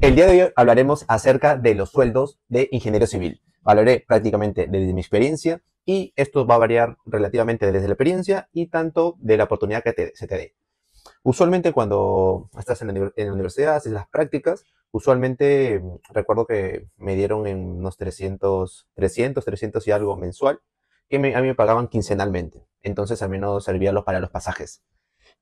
El día de hoy hablaremos acerca de los sueldos de ingeniero civil. Hablaré prácticamente desde mi experiencia y esto va a variar relativamente desde la experiencia y tanto de la oportunidad que se te dé. Usualmente cuando estás en la, universidad, haces las prácticas, usualmente mm, recuerdo que me dieron en unos 300, 300, 300 y algo mensual, que a mí me pagaban quincenalmente. Entonces a mí no servía para los pasajes.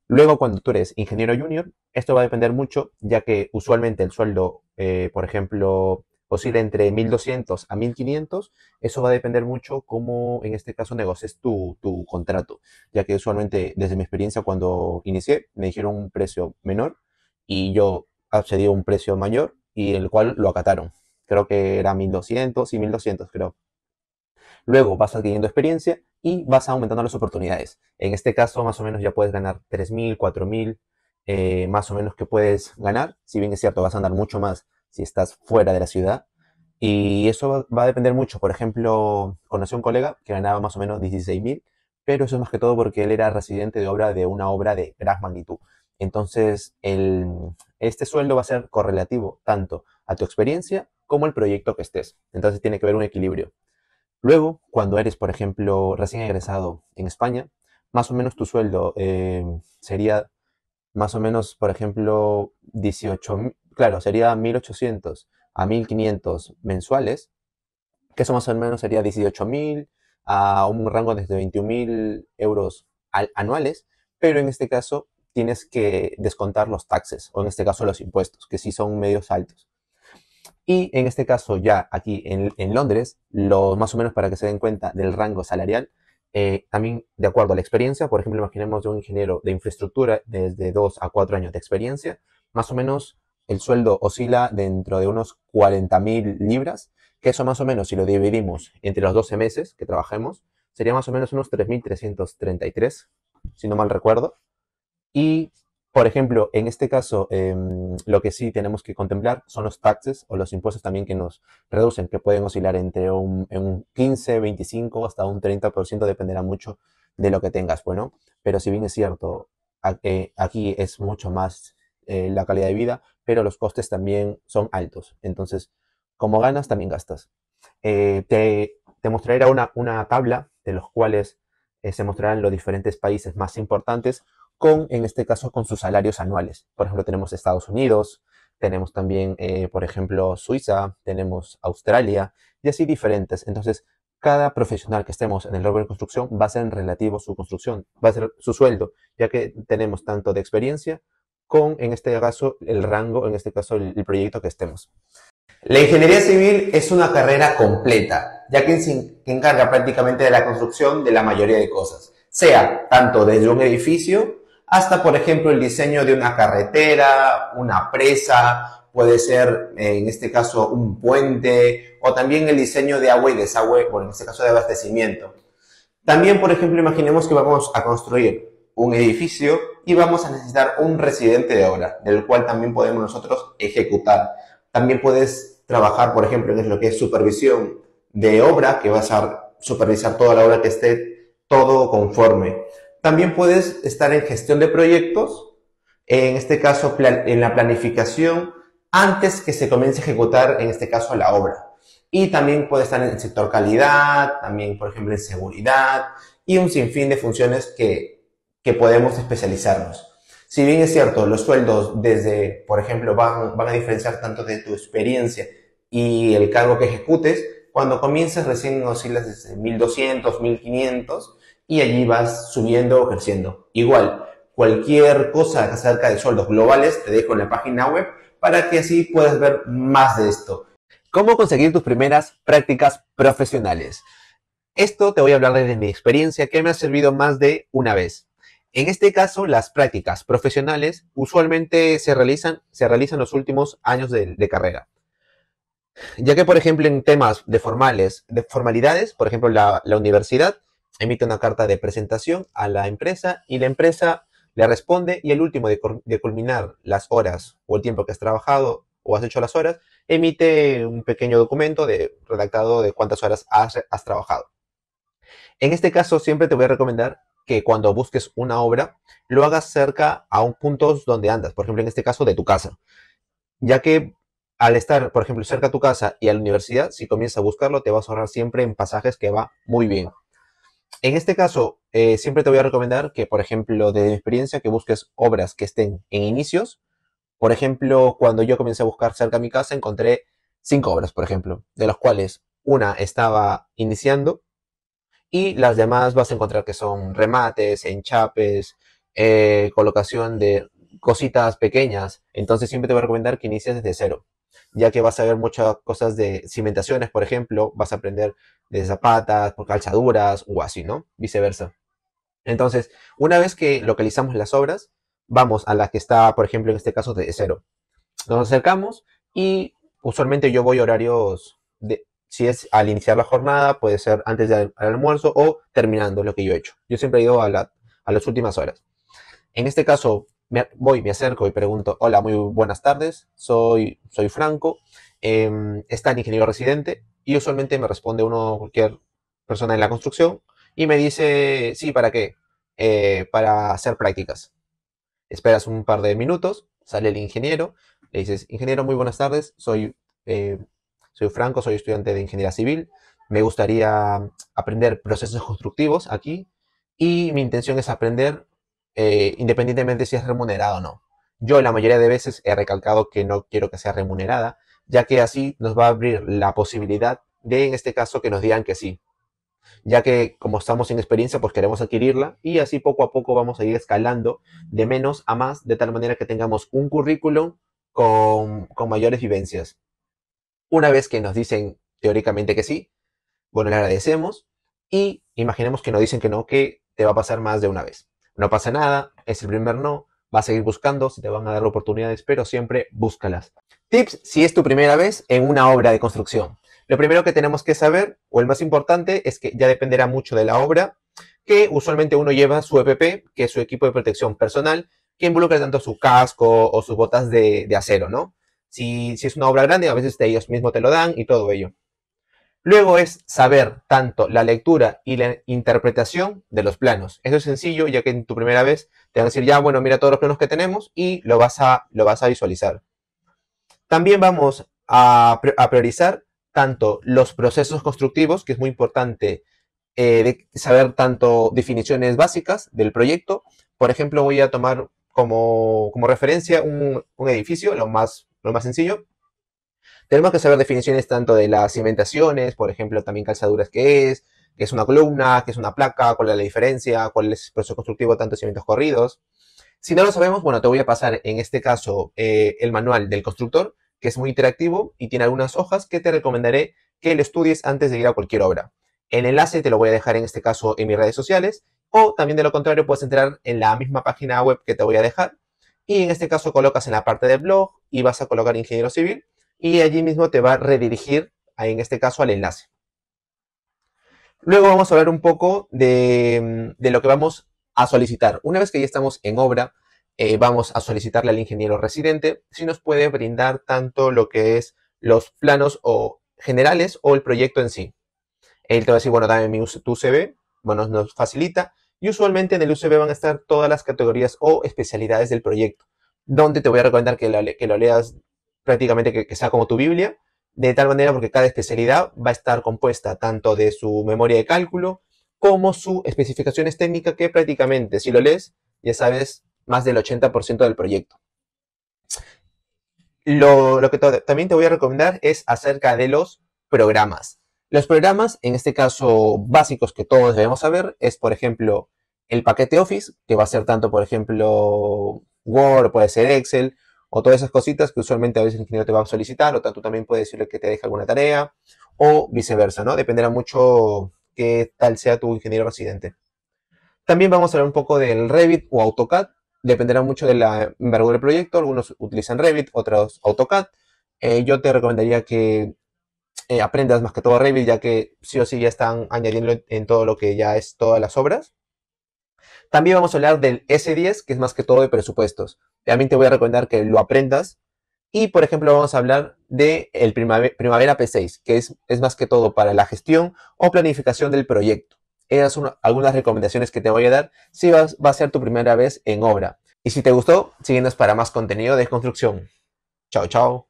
Luego, cuando tú eres ingeniero junior, esto va a depender mucho, ya que usualmente el sueldo, eh, por ejemplo, oscila entre 1200 a 1500. Eso va a depender mucho cómo, en este caso, negocies tu, tu contrato, ya que usualmente, desde mi experiencia, cuando inicié, me dijeron un precio menor y yo accedí a un precio mayor y el cual lo acataron. Creo que era 1200 y 1200, creo. Luego vas adquiriendo experiencia y vas aumentando las oportunidades. En este caso, más o menos ya puedes ganar 3.000, 4.000, eh, más o menos que puedes ganar. Si bien es cierto, vas a andar mucho más si estás fuera de la ciudad. Y eso va, a depender mucho. Por ejemplo, conocí a un colega que ganaba más o menos 16.000, pero eso es más que todo porque él era residente de obra de una obra de gran magnitud. Entonces, este sueldo va a ser correlativo tanto a tu experiencia como al proyecto que estés. Entonces, tiene que haber un equilibrio. Luego, cuando eres, por ejemplo, recién egresado en España, más o menos tu sueldo eh, sería más o menos, por ejemplo, 18, claro, sería 1.800 a 1.500 mensuales, que eso más o menos sería 18.000 a un rango desde 21.000 euros anuales, pero en este caso tienes que descontar los taxes, o en este caso los impuestos, que sí son medios altos. Y en este caso ya aquí en, en Londres, los más o menos para que se den cuenta del rango salarial, eh, también de acuerdo a la experiencia, por ejemplo, imaginemos de un ingeniero de infraestructura desde 2 a 4 años de experiencia, más o menos el sueldo oscila dentro de unos 40.000 libras, que eso más o menos si lo dividimos entre los 12 meses que trabajemos, sería más o menos unos 3.333, si no mal recuerdo. Y por ejemplo, en este caso, em, lo que sí tenemos que contemplar son los taxes o los impuestos también que nos reducen, que pueden oscilar entre un, 15, 25 hasta un 30%, dependerá mucho de lo que tengas. Bueno, pues, pero si bien es cierto, eh, aquí es mucho más eh, la calidad de vida, pero los costes también son altos. Entonces, como ganas, también gastas. Eh, te, mostraré una, una tabla de los cuales se mostrarán los diferentes países más importantes con, en este caso, con sus salarios anuales. Por ejemplo, tenemos Estados Unidos, tenemos también, eh, por ejemplo, Suiza, tenemos Australia y así diferentes. Entonces, cada profesional que estemos en el rubro de construcción va a ser en relativo su construcción, va a ser su sueldo, ya que tenemos tanto de experiencia con, en este caso, el rango, en este caso, el, el proyecto que estemos. La ingeniería civil es una carrera completa, ya que se encarga prácticamente de la construcción de la mayoría de cosas, sea tanto desde un edificio hasta, por ejemplo, el diseño de una carretera, una presa, puede ser, eh, en este caso, un puente, o también el diseño de agua y desagüe, o en este caso de abastecimiento. También, por ejemplo, imaginemos que vamos a construir un edificio y vamos a necesitar un residente de obra, del cual también podemos nosotros ejecutar. También puedes trabajar, por ejemplo, en lo que es supervisión de obra, que vas a supervisar toda la obra que esté todo conforme. También puedes estar en gestión de proyectos, en este caso en la planificación, antes que se comience a ejecutar, en este caso, la obra. Y también puedes estar en el sector calidad, también, por ejemplo, en seguridad y un sinfín de funciones que, que podemos especializarnos. Si bien es cierto, los sueldos desde, por ejemplo, van, a diferenciar tanto de tu experiencia y el cargo que ejecutes, cuando comiences recién siglas desde 1200, 1500 y allí vas subiendo o creciendo. Igual, cualquier cosa acerca de sueldos globales te dejo en la página web para que así puedas ver más de esto. ¿Cómo conseguir tus primeras prácticas profesionales? Esto te voy a hablar desde mi experiencia que me ha servido más de una vez. En este caso, las prácticas profesionales usualmente se realizan, se realizan los últimos años de, carrera. Ya que, por ejemplo, en temas de formales, de formalidades, por ejemplo, la universidad, emite una carta de presentación a la empresa y la empresa le responde y el último de, culminar las horas o el tiempo que has trabajado o has hecho las horas, emite un pequeño documento de redactado de cuántas horas has, has trabajado. En este caso siempre te voy a recomendar que cuando busques una obra lo hagas cerca a un punto donde andas, por ejemplo en este caso de tu casa, ya que al estar, por ejemplo, cerca a tu casa y a la universidad, si comienzas a buscarlo, te vas a ahorrar siempre en pasajes que va muy bien en este caso, eh, siempre te voy a recomendar que, por ejemplo, de experiencia, que busques obras que estén en inicios. Por ejemplo, cuando yo comencé a buscar cerca de mi casa, encontré cinco obras, por ejemplo, de las cuales una estaba iniciando y las demás vas a encontrar que son remates, enchapes, eh, colocación de cositas pequeñas. Entonces siempre te voy a recomendar que inicies desde cero ya que vas a ver muchas cosas de cimentaciones, por ejemplo, vas a aprender de zapatas, por calzaduras o así, ¿no? Viceversa. Entonces, una vez que localizamos las obras, vamos a la que está, por ejemplo, en este caso de cero. Nos acercamos y usualmente yo voy horarios, de, si es al iniciar la jornada, puede ser antes del almuerzo o terminando, lo que yo he hecho. Yo siempre he ido a las últimas horas. En este caso, me, voy, me acerco y pregunto, hola, muy buenas tardes, soy, soy Franco, em, está el ingeniero residente y usualmente me responde uno, cualquier persona en la construcción y me dice, sí, ¿para qué? Eh, para hacer prácticas. Esperas un par de minutos, sale el ingeniero, le dices, ingeniero, muy buenas tardes, soy, eh, soy Franco, soy estudiante de ingeniería civil, me gustaría aprender procesos constructivos aquí y mi intención es aprender eh, independientemente si es remunerada o no. Yo la mayoría de veces he recalcado que no quiero que sea remunerada, ya que así nos va a abrir la posibilidad de, en este caso, que nos digan que sí. Ya que como estamos sin experiencia, pues queremos adquirirla y así poco a poco vamos a ir escalando de menos a más, de tal manera que tengamos un currículum con, con mayores vivencias. Una vez que nos dicen teóricamente que sí, bueno, le agradecemos y imaginemos que nos dicen que no, que te va a pasar más de una vez. No pasa nada, es el primer no, va a seguir buscando, si te van a dar oportunidades, pero siempre búscalas. Tips si es tu primera vez en una obra de construcción. Lo primero que tenemos que saber, o el más importante, es que ya dependerá mucho de la obra, que usualmente uno lleva su EPP, que es su equipo de protección personal, que involucra tanto su casco o sus botas de, acero, ¿no? Si, si, es una obra grande, a veces ellos mismos te lo dan y todo ello. Luego es saber tanto la lectura y la interpretación de los planos. Eso es sencillo, ya que en tu primera vez te van a decir, ya, bueno, mira todos los planos que tenemos y lo vas a, lo vas a visualizar. También vamos a, priorizar tanto los procesos constructivos, que es muy importante eh, saber tanto definiciones básicas del proyecto. Por ejemplo, voy a tomar como, referencia un, edificio, lo más, lo más sencillo, tenemos que saber definiciones tanto de las cimentaciones, por ejemplo, también calzaduras que es, que es una columna, que es una placa, cuál es la diferencia, cuál es el proceso constructivo tanto de cimientos corridos. Si no lo sabemos, bueno, te voy a pasar en este caso eh, el manual del constructor, que es muy interactivo y tiene algunas hojas que te recomendaré que lo estudies antes de ir a cualquier obra. El enlace te lo voy a dejar en este caso en mis redes sociales o también de lo contrario puedes entrar en la misma página web que te voy a dejar y en este caso colocas en la parte de blog y vas a colocar ingeniero civil y allí mismo te va a redirigir, en este caso, al enlace. Luego vamos a hablar un poco mm, de, lo que vamos a solicitar. Una vez que ya estamos en obra, eh, vamos a solicitarle al ingeniero residente si nos puede brindar tanto lo que es los planos o generales o el proyecto en sí. Él te va a decir, bueno, dame mi, tu CV, bueno, nos facilita. Y usualmente en el UCB van a estar todas las categorías o especialidades del proyecto, donde te voy a recomendar que que lo leas prácticamente que, sea como tu Biblia, de tal manera porque cada especialidad va a estar compuesta tanto de su memoria de cálculo como su especificaciones técnicas que prácticamente si lo lees ya sabes más del 80% del proyecto. Lo, lo que también te voy a recomendar es acerca de los programas. Los programas, en este caso básicos que todos debemos saber, es por ejemplo el paquete Office, que va a ser tanto por ejemplo Word, puede ser Excel, o todas esas cositas que usualmente a veces el ingeniero te va a solicitar, o tú también puedes decirle que te deje alguna tarea, o viceversa, ¿no? Dependerá mucho qué tal sea tu ingeniero residente. También vamos a hablar un poco del Revit o AutoCAD, dependerá mucho de la envergadura del proyecto, algunos utilizan Revit, otros AutoCAD. Eh, yo te recomendaría que eh, aprendas más que todo Revit, ya que sí o sí ya están añadiendo en todo lo que ya es todas las obras. También vamos a hablar del S10, que es más que todo de presupuestos. También te voy a recomendar que lo aprendas. Y, por ejemplo, vamos a hablar del el primavera, P6, que es, es, más que todo para la gestión o planificación del proyecto. Esas son algunas recomendaciones que te voy a dar si vas, va a ser tu primera vez en obra. Y si te gustó, síguenos para más contenido de construcción. Chao, chao.